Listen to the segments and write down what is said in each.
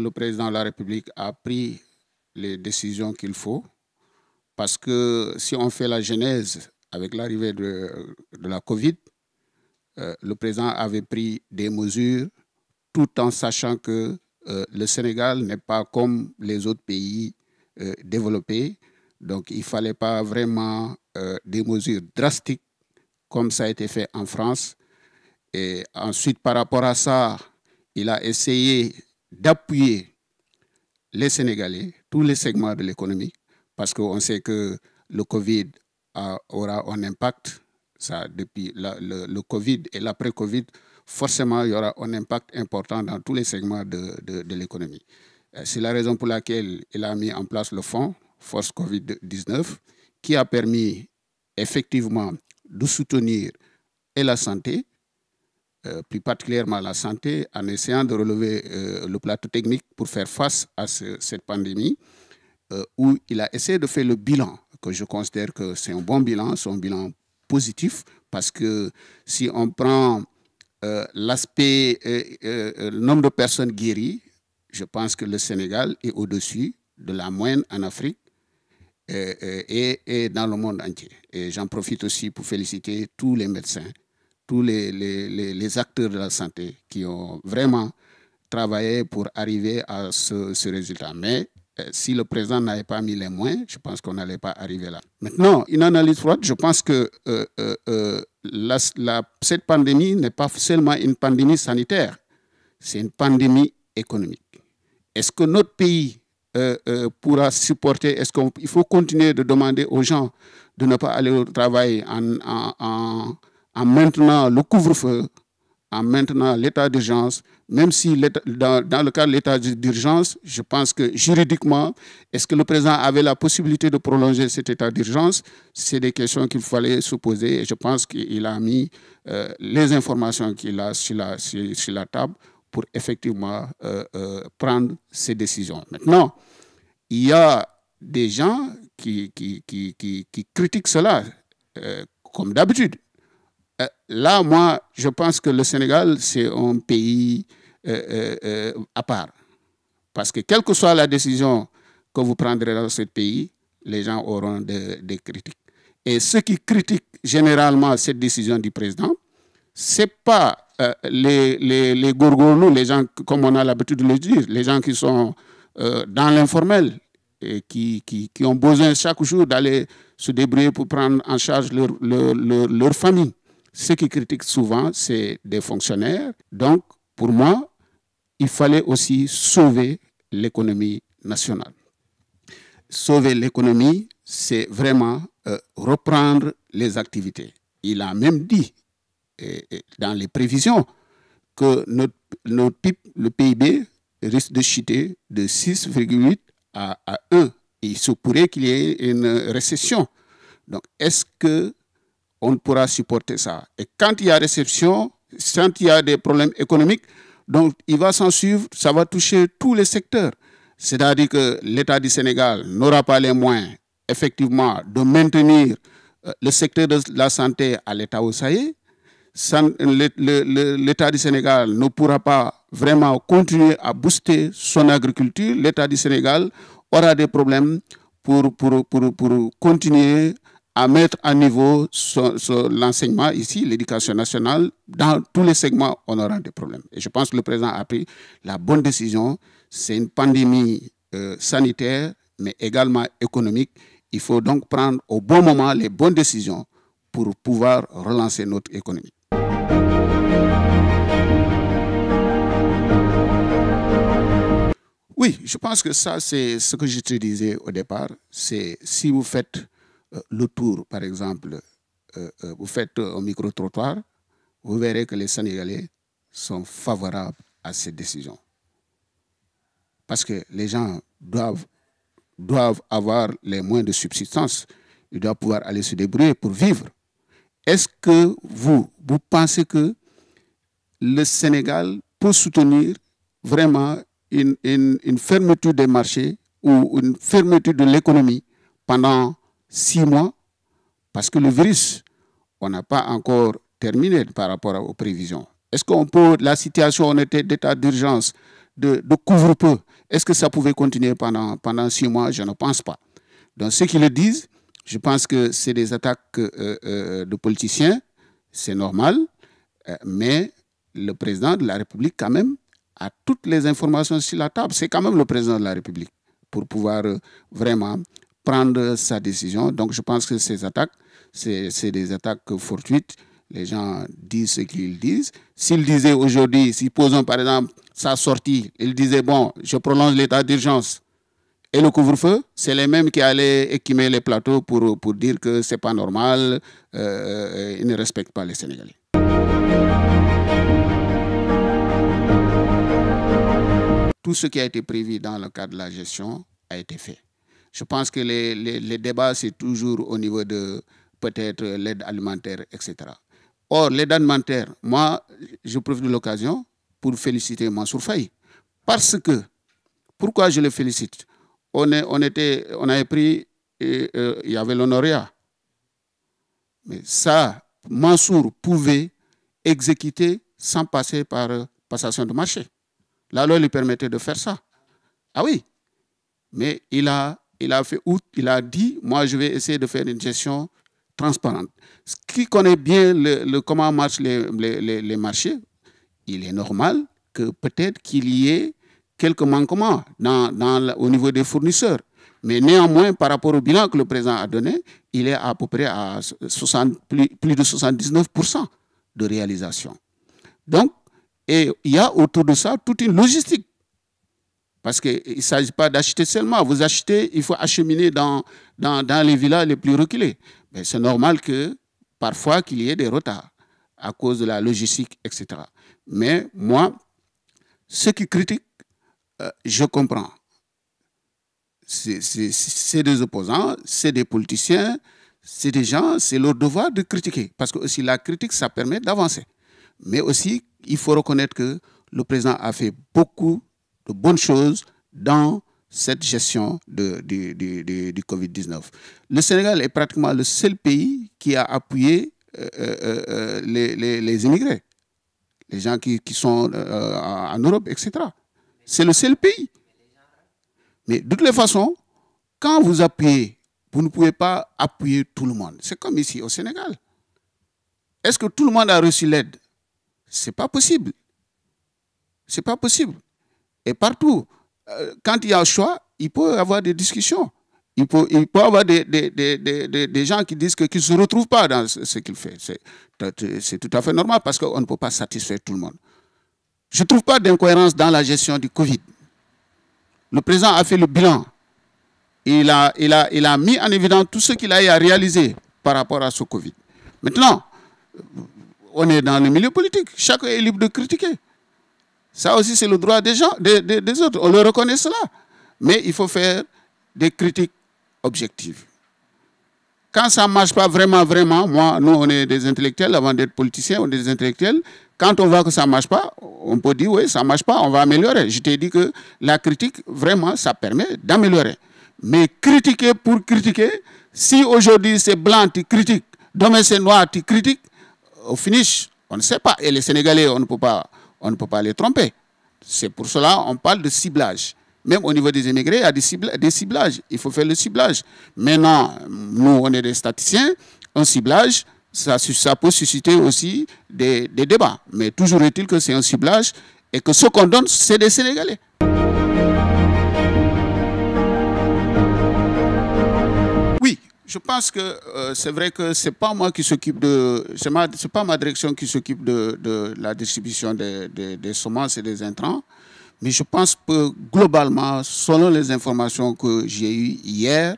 Le président de la République a pris les décisions qu'il faut parce que si on fait la genèse avec l'arrivée de, la Covid, euh, le président avait pris des mesures tout en sachant que euh, le Sénégal n'est pas comme les autres pays euh, développés. Donc il ne fallait pas vraiment des mesures drastiques comme ça a été fait en France. Et ensuite, par rapport à ça, il a essayé d'appuyer les Sénégalais, tous les segments de l'économie, parce qu'on sait que le Covid aura un impact. Ça, depuis le, Covid et l'après-Covid, forcément, il y aura un impact important dans tous les segments de, l'économie. Euh, c'est la raison pour laquelle il a mis en place le fonds Force Covid-19, qui a permis effectivement de soutenir la santé, euh, plus particulièrement la santé, en essayant de relever euh, le plateau technique pour faire face à cette pandémie, euh, où il a essayé de faire le bilan, que je considère que c'est un bon bilan, c'est un bilan positif, parce que si on prend l'aspect, le nombre de personnes guéries, je pense que le Sénégal est au-dessus de la moyenne en Afrique et dans le monde entier. Et j'en profite aussi pour féliciter tous les médecins tous les, acteurs de la santé qui ont vraiment travaillé pour arriver à ce, résultat. Mais euh, si le président n'avait pas mis les moyens, je pense qu'on n'allait pas arriver là. Maintenant, une analyse froide, je pense que euh, euh, cette pandémie n'est pas seulement une pandémie sanitaire, c'est une pandémie économique. Est-ce que notre pays pourra supporter, est-ce qu'il faut continuer de demander aux gens de ne pas aller au travail en en maintenant le couvre-feu, en maintenant l'état d'urgence, même si dans, le cas de l'état d'urgence, je pense que juridiquement, est-ce que le président avait la possibilité de prolonger cet état d'urgence C'est des questions qu'il fallait se poser et je pense qu'il a mis euh, les informations qu'il a sur la, table pour effectivement euh, euh, prendre ses décisions. Maintenant, il y a des gens qui critiquent cela, comme d'habitude. Euh, là, moi, je pense que le Sénégal, c'est un pays euh, euh, à part. Parce que quelle que soit la décision que vous prendrez dans ce pays, les gens auront des critiques. Et ceux qui critiquent généralement cette décision du président, ce n'est pas les, les, les gens, comme on a l'habitude de le dire, les gens qui sont dans l'informel, et qui, ont besoin chaque jour d'aller se débrouiller pour prendre en charge leur famille. Ce qui critiquent souvent, c'est des fonctionnaires. Donc, pour moi, il fallait aussi sauver l'économie nationale. Sauver l'économie, c'est vraiment euh, reprendre les activités. Il a même dit dans les prévisions que notre, le PIB risque de chuter de 6,8 à, à 1. il se pourrait qu'il y ait une récession. Donc, est-ce que on ne pourra supporter ça. Et quand il y a réception, quand il y a des problèmes économiques, donc il va s'en suivre, ça va toucher tous les secteurs. C'est-à-dire que l'État du Sénégal n'aura pas les moyens, effectivement, de maintenir euh, le secteur de la santé à l'État au est. L'État du Sénégal ne pourra pas vraiment continuer à booster son agriculture. L'État du Sénégal aura des problèmes pour, pour, pour, pour continuer à mettre à niveau l'enseignement ici, l'éducation nationale. Dans tous les segments, on aura des problèmes. Et je pense que le président a pris la bonne décision. C'est une pandémie euh, sanitaire, mais également économique. Il faut donc prendre au bon moment les bonnes décisions pour pouvoir relancer notre économie. Oui, je pense que ça, c'est ce que je disais au départ. C'est si vous faites euh, le tour, par exemple, euh, euh, vous faites un micro-trottoir, vous verrez que les Sénégalais sont favorables à ces décisions. Parce que les gens doivent, doivent avoir les moyens de subsistance. Ils doivent pouvoir aller se débrouiller pour vivre. Est-ce que vous, vous pensez que le Sénégal peut soutenir vraiment une fermeture des marchés ou une fermeture de l'économie pendant six mois, parce que le virus, on n'a pas encore terminé par rapport aux prévisions. Est-ce qu'on peut, la situation, on était d'état d'urgence, de, couvre-peu, est-ce que ça pouvait continuer pendant, pendant six mois Je ne pense pas. Donc ceux qui le disent, je pense que c'est des attaques euh, euh, de politiciens, c'est normal, euh, mais le président de la République quand même a toutes les informations sur la table. C'est quand même le président de la République pour pouvoir vraiment prendre sa décision. Donc je pense que ces attaques, c'est des attaques fortuites. Les gens disent ce qu'ils disent. S'ils disaient aujourd'hui, si posons par exemple sa sortie, ils disaient, bon, je prolonge l'état d'urgence et le couvre-feu, c'est les mêmes qui allaient et équimer les plateaux pour, pour dire que ce n'est pas normal, euh, euh, ils ne respectent pas les Sénégalais. Tout ce qui a été prévu dans le cadre de la gestion a été fait. Je pense que les, débats, c'est toujours au niveau de peut-être l'aide alimentaire, etc. Or, l'aide alimentaire, moi, je profite de l'occasion pour féliciter Mansour Faye. Parce que, pourquoi je le félicite on, est, on, était, on avait pris, euh, il y avait l'honoréat. Mais ça, Mansour pouvait exécuter sans passer par euh, passation de marché. La loi lui permettait de faire ça. Ah oui, mais il a il a fait août, il a dit, moi je vais essayer de faire une gestion transparente. Ce qui connaît bien le, comment marchent les, marchés, il est normal que peut-être qu'il y ait quelques manquements au niveau des fournisseurs. Mais néanmoins, par rapport au bilan que le président a donné, il est à peu près à plus, de 79% de réalisation. Donc, et il y a autour de ça toute une logistique parce qu'il ne s'agit pas d'acheter seulement. Vous achetez, il faut acheminer dans, dans, les villas les plus reculés. Mais c'est normal que parfois qu'il y ait des retards à cause de la logistique, etc. Mais moi, ceux qui critiquent, euh, je comprends. C'est des opposants, c'est des politiciens, c'est des gens, c'est leur devoir de critiquer. Parce que aussi la critique, ça permet d'avancer. Mais aussi, il faut reconnaître que le président a fait beaucoup de bonnes choses dans cette gestion de, du, du, Covid-19. Le Sénégal est pratiquement le seul pays qui a appuyé euh, euh, euh, les, immigrés, les gens qui, qui sont en Europe, etc. C'est le seul pays. Mais de toutes les façons, quand vous appuyez, vous ne pouvez pas appuyer tout le monde. C'est comme ici au Sénégal. Est-ce que tout le monde a reçu l'aide C'est pas possible. C'est pas possible. Et partout, euh, quand il y a un choix, il peut y avoir des discussions. Il peut, il avoir des, gens qui disent qu'ils ne se retrouvent pas dans ce qu'il fait. C'est tout à fait normal parce qu'on ne peut pas satisfaire tout le monde. Je ne trouve pas d'incohérence dans la gestion du Covid. Le président a fait le bilan. Il a, il a mis en évidence tout ce qu'il a à réaliser par rapport à ce Covid. Maintenant, on est dans le milieu politique. Chacun est libre de critiquer. Ça aussi, c'est le droit des gens, des, autres. On le reconnaît cela. Mais il faut faire des critiques objectives. Quand ça ne marche pas vraiment, vraiment, moi, nous, on est des intellectuels, avant d'être politiciens, on est des intellectuels. Quand on voit que ça ne marche pas, on peut dire, oui, ça ne marche pas, on va améliorer. Je t'ai dit que la critique, vraiment, ça permet d'améliorer. Mais critiquer pour critiquer, si aujourd'hui c'est blanc, tu critiques, demain c'est noir, tu critiques, au finish, on ne sait pas. Et les Sénégalais, on ne peut pas on ne peut pas les tromper. C'est pour cela on parle de ciblage. Même au niveau des immigrés, il y a des, ciblages. Il faut faire le ciblage. Maintenant, nous, on est des statisticiens. Un ciblage, ça, peut susciter aussi des, des débats. Mais toujours est-il que c'est un ciblage et que ce qu'on donne, c'est des Sénégalais. je pense que euh, c'est vrai que c'est pas moi qui s'occupe de, c'est pas ma direction qui s'occupe de, la distribution des, semences et des intrants, mais je pense que globalement, selon les informations que j'ai eues hier,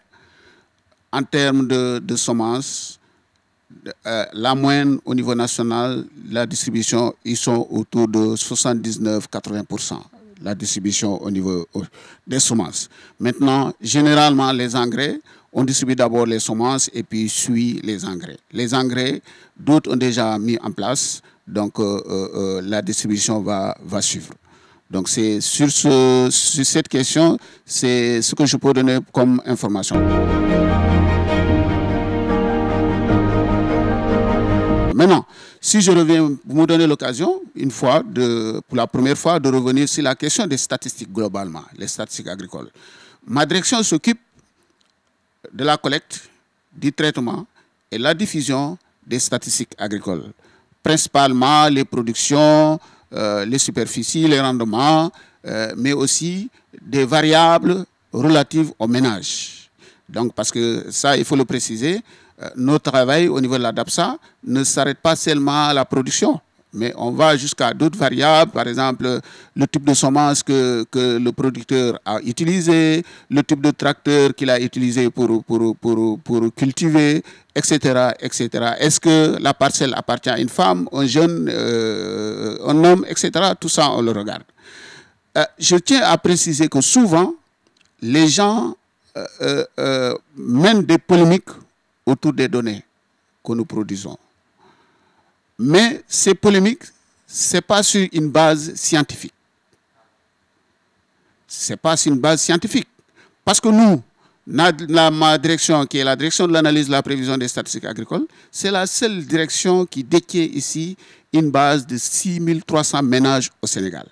en termes de, semences, euh, la moyenne au niveau national, la distribution, ils sont autour de 79-80%. La distribution au niveau des semences. Maintenant, généralement, les engrais, on distribue d'abord les semences et puis suit les engrais. Les engrais, d'autres ont déjà mis en place, donc euh, euh, euh, la distribution va, va suivre. Donc c'est sur, ce, sur cette question, c'est ce que je peux donner comme information. Maintenant, si je reviens, vous me donnez l'occasion, une fois, de, pour la première fois, de revenir sur la question des statistiques globalement, les statistiques agricoles. Ma direction s'occupe de la collecte, du traitement et la diffusion des statistiques agricoles, principalement les productions, euh, les superficies, les rendements, euh, mais aussi des variables relatives au ménage. Donc, parce que ça, il faut le préciser, euh, nos travaux au niveau de l'ADAPSA ne s'arrête pas seulement à la production, mais on va jusqu'à d'autres variables, par exemple le type de semence que, le producteur a utilisé, le type de tracteur qu'il a utilisé pour, pour, cultiver, etc. etc. Est-ce que la parcelle appartient à une femme, un jeune, euh, un homme, etc. Tout ça, on le regarde. Euh, je tiens à préciser que souvent, les gens euh, mènent des polémiques autour des données que nous produisons. Mais ces polémiques, ce n'est pas sur une base scientifique. Ce n'est pas sur une base scientifique. Parce que nous, ma direction, qui est la direction de l'analyse de la prévision des statistiques agricoles, c'est la seule direction qui détient ici une base de 6300 ménages au Sénégal.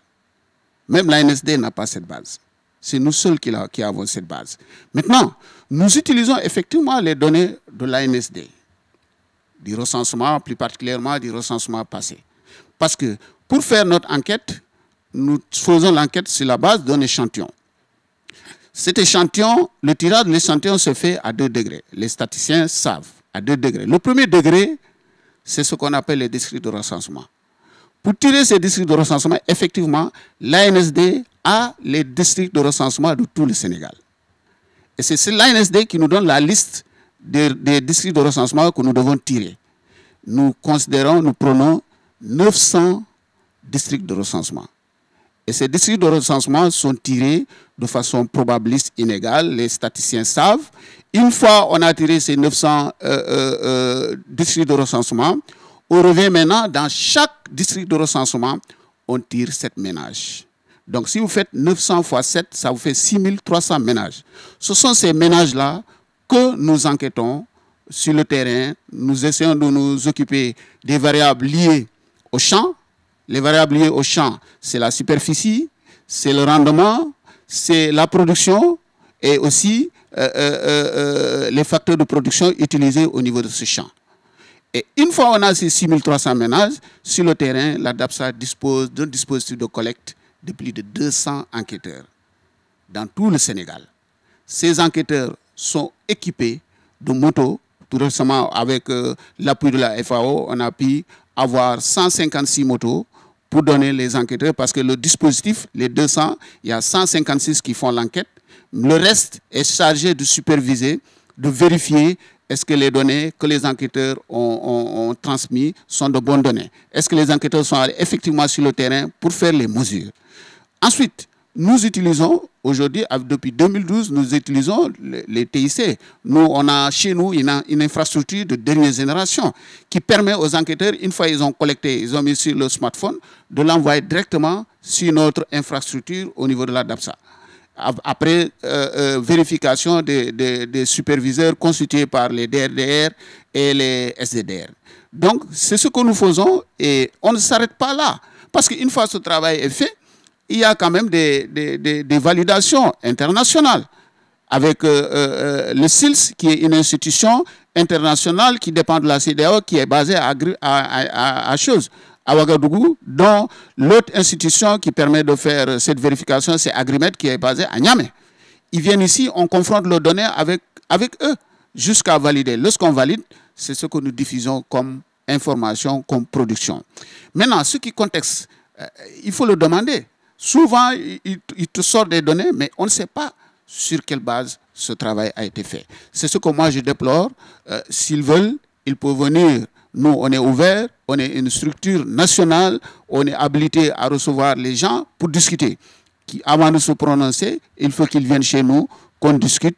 Même l'ANSD n'a pas cette base. C'est nous seuls qui avons cette base. Maintenant, nous utilisons effectivement les données de l'ANSD du recensement, plus particulièrement du recensement passé. Parce que pour faire notre enquête, nous faisons l'enquête sur la base d'un échantillon. Cet échantillon, le tirage de l'échantillon se fait à deux degrés. Les statisticiens savent, à deux degrés. Le premier degré, c'est ce qu'on appelle les districts de recensement. Pour tirer ces districts de recensement, effectivement, l'ANSD a les districts de recensement de tout le Sénégal. Et c'est l'ANSD qui nous donne la liste des, districts de recensement que nous devons tirer. Nous considérons, nous prenons 900 districts de recensement. Et ces districts de recensement sont tirés de façon probabiliste inégale, les statisticiens savent. Une fois on a tiré ces 900 euh, euh, euh, districts de recensement, on revient maintenant dans chaque district de recensement, on tire 7 ménages. Donc si vous faites 900 fois 7, ça vous fait 6300 ménages. Ce sont ces ménages-là que nous enquêtons sur le terrain, nous essayons de nous occuper des variables liées au champ. Les variables liées au champ, c'est la superficie, c'est le rendement, c'est la production et aussi euh, euh, euh, les facteurs de production utilisés au niveau de ce champ. Et une fois on a ces 6300 ménages, sur le terrain, l'ADAPSA dispose d'un dispositif de collecte de plus de 200 enquêteurs dans tout le Sénégal. Ces enquêteurs sont équipés de motos. Tout récemment, avec euh, l'appui de la FAO, on a pu avoir 156 motos pour donner les enquêteurs, parce que le dispositif, les 200, il y a 156 qui font l'enquête. Le reste est chargé de superviser, de vérifier est-ce que les données que les enquêteurs ont, ont transmises sont de bonnes données. Est-ce que les enquêteurs sont effectivement sur le terrain pour faire les mesures. Ensuite, nous utilisons aujourd'hui, depuis 2012, nous utilisons les, TIC. Nous, on a chez nous une, une, infrastructure de dernière génération qui permet aux enquêteurs, une fois ils ont collecté, ils ont mis sur le smartphone, de l'envoyer directement sur notre infrastructure au niveau de la après euh, euh, vérification des, des, superviseurs constitués par les DRDR et les SDDR. Donc, c'est ce que nous faisons et on ne s'arrête pas là. Parce qu'une fois ce travail est fait, il y a quand même des, validations internationales avec euh, euh, le SILS, qui est une institution internationale qui dépend de la CDAO, qui est basée à, à, à, Chose, à Ouagadougou, dont l'autre institution qui permet de faire cette vérification, c'est Agrimet, qui est basée à Niamey. Ils viennent ici, on confronte leurs données avec, avec eux, jusqu'à valider. Lorsqu'on valide, c'est ce que nous diffusons comme information, comme production. Maintenant, ce qui contexte, euh, il faut le demander. Souvent, ils te sort des données, mais on ne sait pas sur quelle base ce travail a été fait. C'est ce que moi je déplore. Euh, s'ils veulent, ils peuvent venir. Nous, on est ouvert, on est une structure nationale, on est habilité à recevoir les gens pour discuter. Qui, avant de se prononcer, il faut qu'ils viennent chez nous, qu'on discute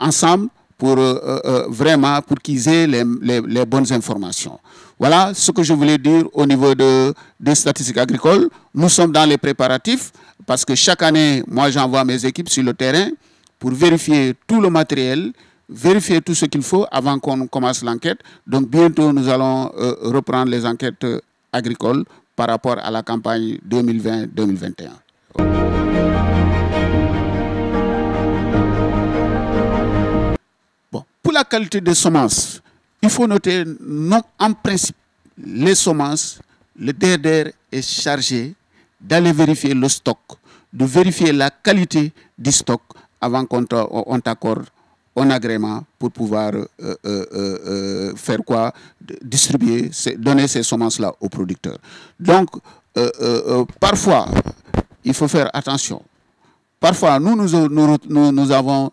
ensemble pour euh, euh, vraiment pour qu'ils aient les, bonnes informations. Voilà ce que je voulais dire au niveau de, des statistiques agricoles. Nous sommes dans les préparatifs parce que chaque année, moi j'envoie mes équipes sur le terrain pour vérifier tout le matériel, vérifier tout ce qu'il faut avant qu'on commence l'enquête. Donc bientôt, nous allons euh, reprendre les enquêtes agricoles par rapport à la campagne 2020-2021. qualité des semences, il faut noter, non, en principe, les semences, le DDR est chargé d'aller vérifier le stock, de vérifier la qualité du stock avant qu'on t'accorde un agrément pour pouvoir euh, euh, euh, faire quoi Distribuer, donner ces semences-là aux producteurs. Donc, parfois, il faut faire attention. Parfois, nous, nous avons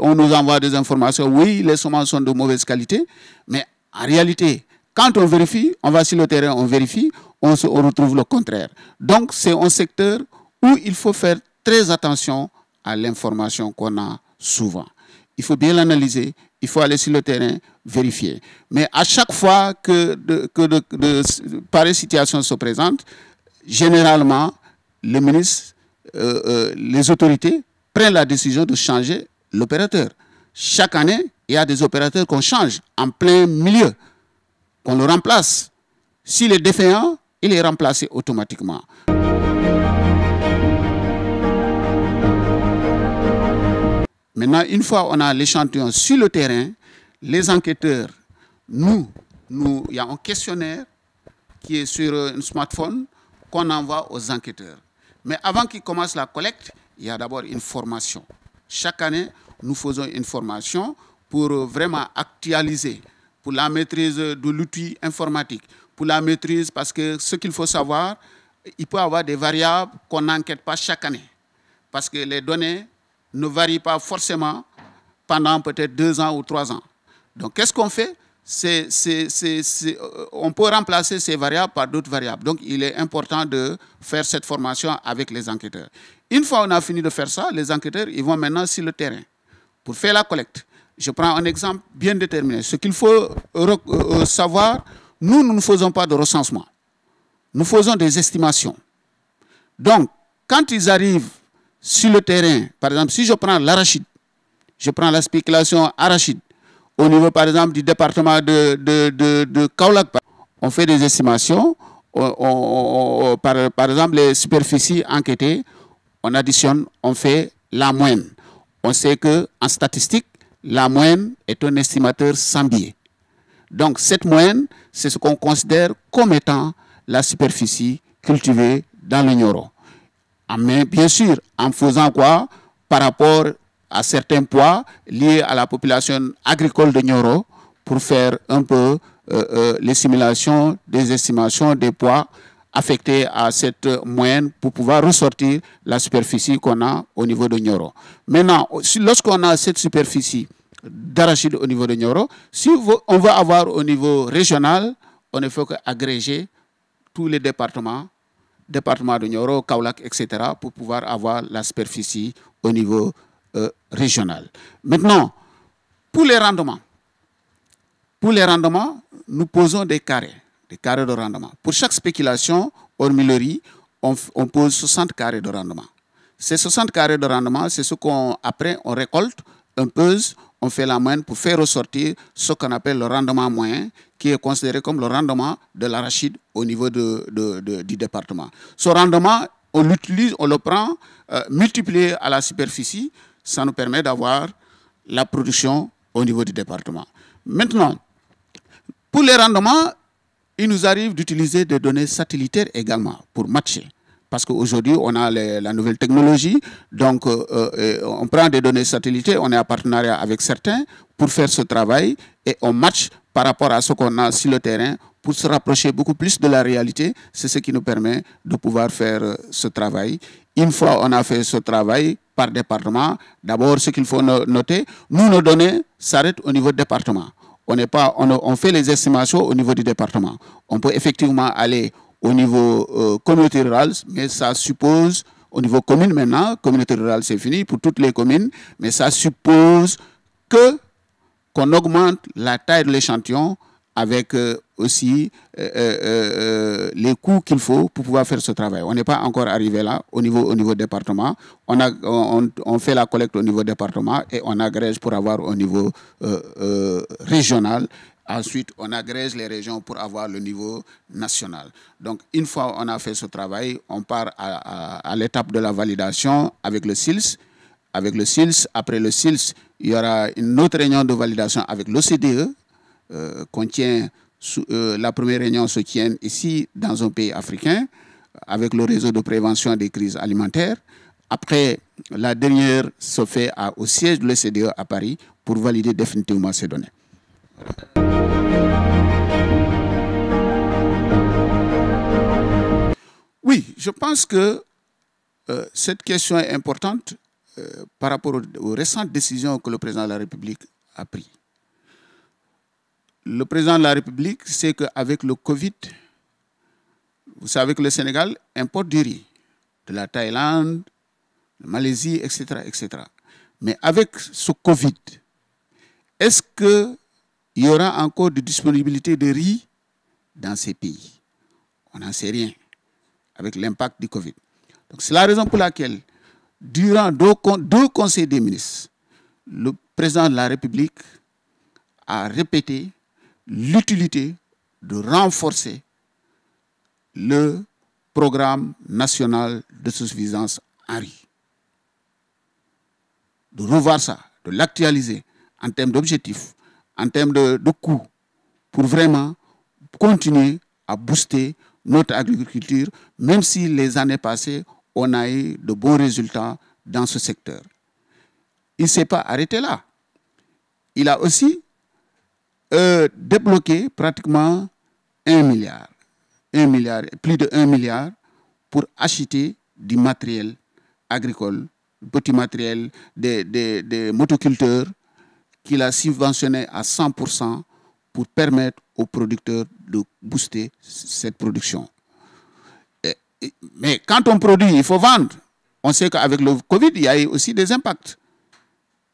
on nous envoie des informations. Oui, les semences sont de mauvaise qualité, mais en réalité, quand on vérifie, on va sur le terrain, on vérifie, on, se, retrouve le contraire. Donc, c'est un secteur où il faut faire très attention à l'information qu'on a souvent. Il faut bien l'analyser, il faut aller sur le terrain, vérifier. Mais à chaque fois que de, que de, pareille situation se présente, généralement, les ministres, euh, euh, les autorités prennent la décision de changer l'opérateur. Chaque année, il y a des opérateurs qu'on change en plein milieu, qu'on le remplace. S'il est défaillant, il est remplacé automatiquement. Maintenant, une fois on a l'échantillon sur le terrain, les enquêteurs, nous, nous, il y a un questionnaire qui est sur euh, un smartphone qu'on envoie aux enquêteurs. Mais avant qu'ils commencent la collecte, il y a d'abord une formation. Chaque année, nous faisons une formation pour euh, vraiment actualiser, pour la maîtrise euh, de l'outil informatique, pour la maîtrise, parce que ce qu'il faut savoir, il peut y avoir des variables qu'on n'enquête pas chaque année, parce que les données ne varient pas forcément pendant peut-être deux ans ou trois ans. Donc, qu'est-ce qu'on fait euh, On peut remplacer ces variables par d'autres variables. Donc, il est important de faire cette formation avec les enquêteurs. Une fois on a fini de faire ça, les enquêteurs, ils vont maintenant sur le terrain pour faire la collecte. Je prends un exemple bien déterminé. Ce qu'il faut euh, euh, euh, savoir, nous, nous ne faisons pas de recensement. Nous faisons des estimations. Donc, quand ils arrivent sur le terrain, par exemple, si je prends l'arachide, je prends la spéculation arachide, au niveau, par exemple, du département de, de, Kaulak, on fait des estimations. par, par exemple, les superficies enquêtées, on additionne, on fait la moyenne on sait que en statistique, la moyenne est un estimateur sans biais. Donc cette moyenne, c'est ce qu'on considère comme étant la superficie cultivée dans l'ignorant. Ah, mais bien sûr, en faisant quoi par rapport à certains poids liés à la population agricole de Nioro pour faire un peu euh, euh, les simulations des estimations des poids affecté à cette moyenne pour pouvoir ressortir la superficie qu'on a au niveau de Nioro. Maintenant, lorsqu'on a cette superficie d'arachide au niveau de si on veut avoir au niveau régional, on ne fait qu'agréger tous les départements, départements de Nioro, Kaulak, etc., pour pouvoir avoir la superficie au niveau euh, régional. Maintenant, pour les rendements, pour les rendements, nous posons des carrés carrés de rendement. Pour chaque spéculation, hormis on, pose 60 carrés de rendement. Ces 60 carrés de rendement, c'est ce qu'on, après, on récolte, on pose, on fait la moyenne pour faire ressortir ce qu'on appelle le rendement moyen, qui est considéré comme le rendement de l'arachide au niveau de, du département. Ce rendement, on l'utilise, on le prend, euh, multiplié à la superficie, ça nous permet d'avoir la production au niveau du département. Maintenant, pour les rendements, il nous arrive d'utiliser des données satellitaires également pour matcher. Parce qu'aujourd'hui, on a la nouvelle technologie, donc euh, euh, on prend des données satellitaires, on est en partenariat avec certains pour faire ce travail et on match par rapport à ce qu'on a sur le terrain pour se rapprocher beaucoup plus de la réalité. C'est ce qui nous permet de pouvoir faire euh, ce travail. Une fois on a fait ce travail par département, d'abord ce qu'il faut noter, nous nos données s'arrêtent au niveau département on, pas, on, fait les estimations au niveau du département. On peut effectivement aller au niveau euh, communauté rurale, mais ça suppose, au niveau commune maintenant, communauté rurale c'est fini pour toutes les communes, mais ça suppose que qu'on augmente la taille de l'échantillon avec euh, aussi euh, euh, euh, les coûts qu'il faut pour pouvoir faire ce travail. On n'est pas encore arrivé là au niveau, au niveau département. On, a, on, fait la collecte au niveau département et on agrège pour avoir au niveau régional. Ensuite, on agrège les régions pour avoir le niveau national. Donc, une fois on a fait ce travail, on part à, l'étape de la validation avec le SILS. Avec le SILS, après le SILS, il y aura une autre réunion de validation avec l'OCDE, qui contient euh, la première réunion se tienne ici, dans un pays africain, avec le réseau de prévention des crises alimentaires. Après, la dernière se fait au siège de l'OCDE à Paris pour valider définitivement ces données. Oui, je pense que euh, cette question est importante euh, par rapport aux récentes décisions que le président de la République a prises le président de la République sait qu'avec le Covid, vous savez que le Sénégal importe du riz de la Thaïlande, de la Malaisie, etc., etc. Mais avec ce Covid, est-ce qu'il y aura encore de disponibilité de riz dans ces pays On n'en sait rien avec l'impact du Covid. c'est la raison pour laquelle, durant deux, conseils des ministres, le président de la République a répété l'utilité de renforcer le programme national de suffisance en riz. De revoir ça, de l'actualiser en termes d'objectifs, en termes de, de coûts, pour vraiment continuer à booster notre agriculture, même si les années passées, on a eu de bons résultats dans ce secteur. Il ne s'est pas arrêté là. Il a aussi débloquer euh, débloqué pratiquement un milliard, un milliard, plus de 1 milliard pour acheter du matériel agricole, petit matériel des, motoculteurs qu'il a subventionné à 100% pour permettre aux producteurs de booster cette production. mais quand on produit, il faut vendre. On sait qu'avec le Covid, il y a eu aussi des impacts.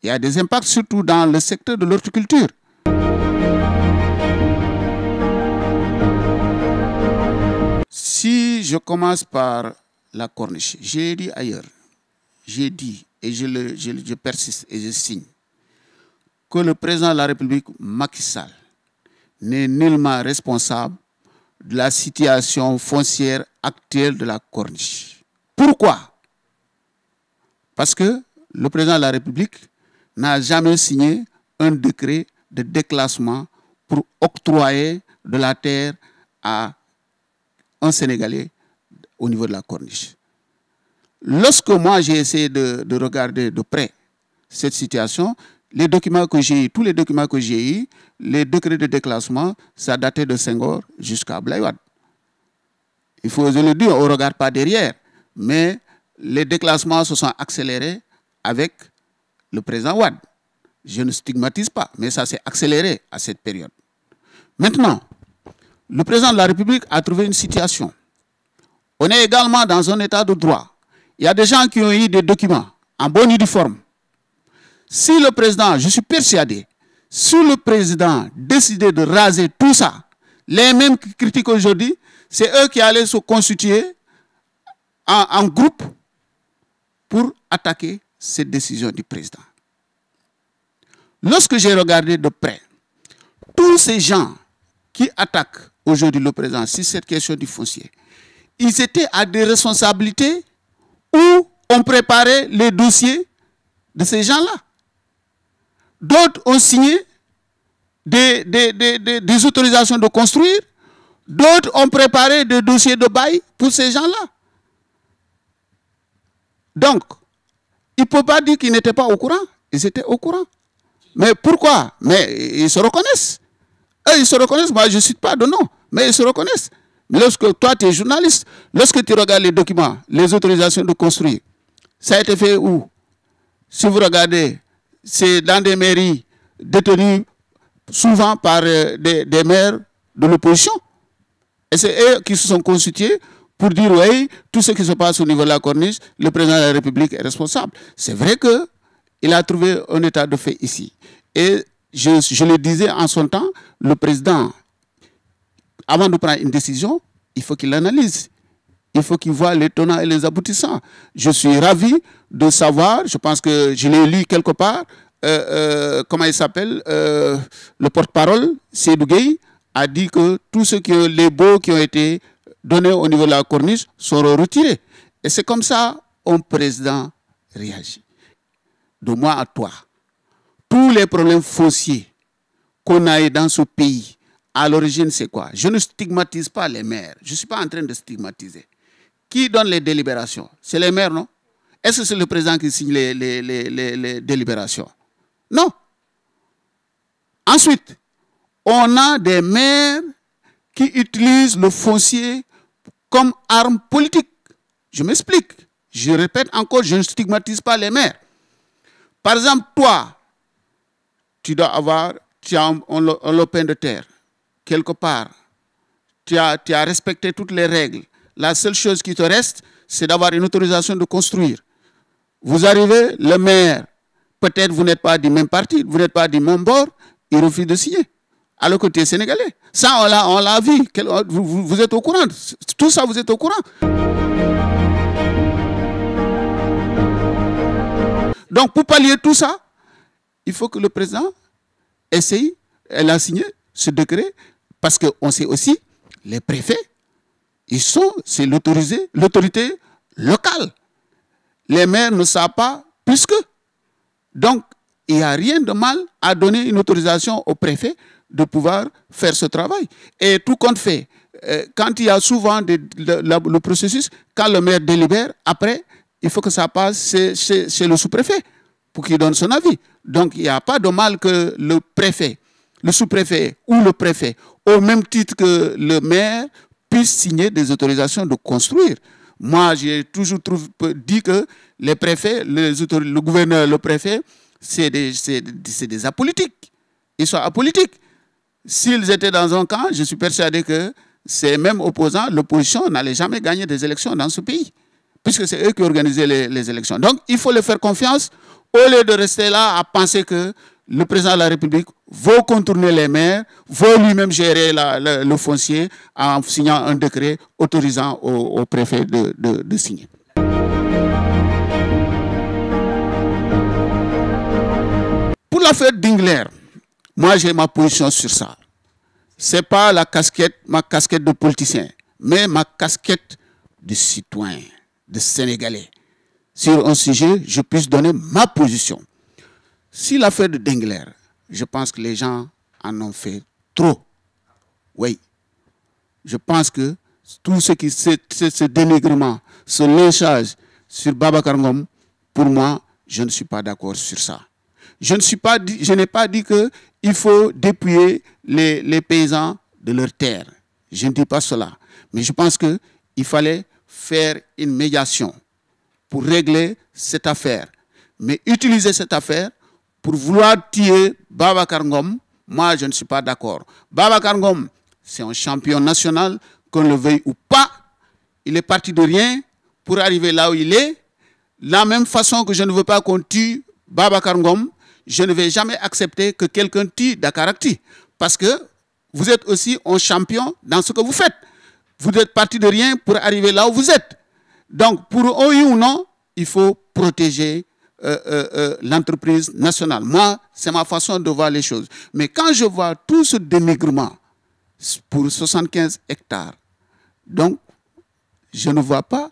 Il y a des impacts surtout dans le secteur de l'horticulture. Si je commence par la corniche, j'ai dit ailleurs, j'ai dit et je, persiste et je signe que le président de la République, Macky Sall, n'est nullement responsable de la situation foncière actuelle de la corniche. Pourquoi Parce que le président de la République n'a jamais signé un décret de déclassement pour octroyer de la terre à en Sénégalais au niveau de la corniche. Lorsque moi j'ai essayé de, regarder de près cette situation, les documents que j'ai tous les documents que j'ai eus, les décrets de déclassement, ça datait de Senghor jusqu'à Blaywad. Il faut le dire, on ne regarde pas derrière, mais les déclassements se sont accélérés avec le président Ouad. Je ne stigmatise pas, mais ça s'est accéléré à cette période. Maintenant, le président de la République a trouvé une situation. On est également dans un état de droit. Il y a des gens qui ont eu des documents en bonne uniforme. Si le président, je suis persuadé, si le président décidait de raser tout ça, les mêmes qui critiquent aujourd'hui, c'est eux qui allaient se constituer en groupe pour attaquer cette décision du président. Lorsque j'ai regardé de près, tous ces gens qui attaquent aujourd'hui le présent, sur cette question du foncier, ils étaient à des responsabilités où on préparait les dossiers de ces gens-là. D'autres ont signé des, des, autorisations de construire. D'autres ont préparé des dossiers de bail pour ces gens-là. Donc, il ne peut pas dire qu'ils n'étaient pas au courant. Ils étaient au courant. Mais pourquoi Mais ils se reconnaissent. Eux, ils se reconnaissent. Moi, je ne cite pas de nom mais ils se reconnaissent. Lorsque toi, tu es journaliste, lorsque tu regardes les documents, les autorisations de construire, ça a été fait où Si vous regardez, c'est dans des mairies détenues souvent par euh, des, maires de l'opposition. Et c'est eux qui se sont constitués pour dire, oui, tout ce qui se passe au niveau de la corniche, le président de la République est responsable. C'est vrai qu'il a trouvé un état de fait ici. Et je le disais en son temps, le président avant de prendre une décision, il faut qu'il l'analyse. Il faut qu'il voit les tenants et les aboutissants. Je suis ravi de savoir, je pense que je l'ai lu quelque part, euh, euh, comment il s'appelle, euh, le porte-parole, Seydou a dit que tous ceux qui les baux qui ont été donnés au niveau de la corniche seront retirés. Et c'est comme ça qu'un président réagit. De moi à toi, tous les problèmes fonciers qu'on a dans ce pays, à l'origine, c'est quoi Je ne stigmatise pas les maires. Je ne suis pas en train de stigmatiser. Qui donne les délibérations C'est les maires, non Est-ce que c'est le président qui signe les, délibérations Non. Ensuite, on a des maires qui utilisent le foncier comme arme politique. Je m'explique. Je répète encore, je ne stigmatise pas les maires. Par exemple, toi, tu dois avoir, un lopin de terre quelque part. Tu as, respecté toutes les règles. La seule chose qui te reste, c'est d'avoir une autorisation de construire. Vous arrivez, le maire, peut-être vous n'êtes pas du même parti, vous n'êtes pas du même bord, il refuse de signer. À le côté sénégalais. Ça, on l'a vu. Vous, vous êtes au courant. Tout ça, vous êtes au courant. Donc, pour pallier tout ça, il faut que le président essaye, elle a signé ce décret, parce qu'on sait aussi, les préfets, ils sont, c'est l'autorité locale. Les maires ne savent pas plus qu'eux. Donc, il n'y a rien de mal à donner une autorisation au préfet de pouvoir faire ce travail. Et tout compte fait, euh, quand il y a souvent le, processus, quand le maire délibère, après, il faut que ça passe chez le sous-préfet pour qu'il donne son avis. Donc, il n'y a pas de mal que le préfet, le sous-préfet ou le préfet au même titre que le maire, puisse signer des autorisations de construire. Moi, j'ai toujours dit que les préfets, le gouverneur, le préfet, c'est des, apolitiques. Ils sont apolitiques. S'ils étaient dans un camp, je suis persuadé que ces mêmes opposants, l'opposition, n'allait jamais gagner des élections dans ce pays, puisque c'est eux qui organisaient les élections. Donc, il faut leur faire confiance au lieu de rester là à penser que le président de la République veut contourner les maires, veut lui-même gérer le foncier en signant un décret autorisant au, préfet de, signer. Pour l'affaire Dingler, moi j'ai ma position sur ça. Ce n'est pas la casquette, ma casquette de politicien, mais ma casquette de citoyen, de Sénégalais. Sur un sujet, je puisse donner ma position. Si l'affaire de Dengler, je pense que les gens en ont fait trop. Oui. Je pense que tout ce qui ce dénigrement, ce lynchage sur Baba Ngom, pour moi, je ne suis pas d'accord sur ça. Je ne suis pas je n'ai pas dit qu'il il faut dépouiller les, paysans de leurs terres. Je ne dis pas cela, mais je pense qu'il fallait faire une médiation pour régler cette affaire. Mais utiliser cette affaire pour vouloir tuer Baba Karngom, moi je ne suis pas d'accord. Baba Karngom, c'est un champion national, qu'on le veuille ou pas. Il est parti de rien pour arriver là où il est. La même façon que je ne veux pas qu'on tue Baba Karngom, je ne vais jamais accepter que quelqu'un tue Dakarakti. Parce que vous êtes aussi un champion dans ce que vous faites. Vous êtes parti de rien pour arriver là où vous êtes. Donc, pour oui ou non, il faut protéger euh, euh, euh, l'entreprise nationale. Moi, c'est ma façon de voir les choses. Mais quand je vois tout ce dénigrement pour 75 hectares, donc je ne vois pas,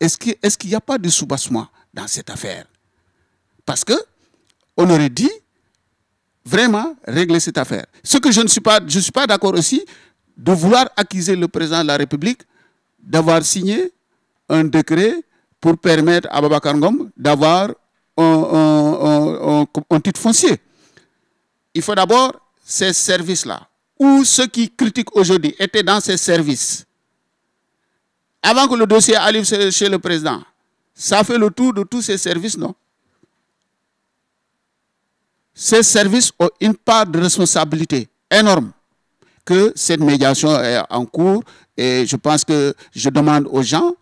est-ce qu'il n'y a pas de soubassement dans cette affaire Parce que on aurait dit vraiment régler cette affaire. Ce que je ne suis pas, je suis pas d'accord aussi de vouloir accuser le président de la République d'avoir signé un décret pour permettre à Baba Ngom d'avoir un, un, titre foncier. Il faut d'abord ces services-là, où ceux qui critiquent aujourd'hui étaient dans ces services. Avant que le dossier arrive chez le président, ça fait le tour de tous ces services, non Ces services ont une part de responsabilité énorme que cette médiation est en cours et je pense que je demande aux gens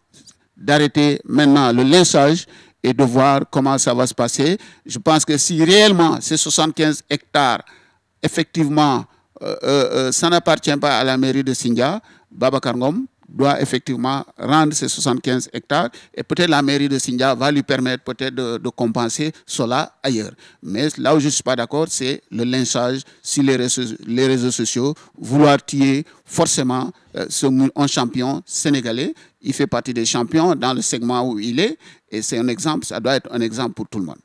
d'arrêter maintenant le lynchage et de voir comment ça va se passer. Je pense que si réellement ces 75 hectares, effectivement, euh, euh, euh, ça n'appartient pas à la mairie de Singa, Baba Kangom doit effectivement rendre ces 75 hectares et peut-être la mairie de Singa va lui permettre peut-être de, compenser cela ailleurs. Mais là où je ne suis pas d'accord, c'est le lynchage si les réseaux, les réseaux sociaux, vouloir tuer forcément un champion sénégalais il fait partie des champions dans le segment où il est. Et c'est un exemple, ça doit être un exemple pour tout le monde.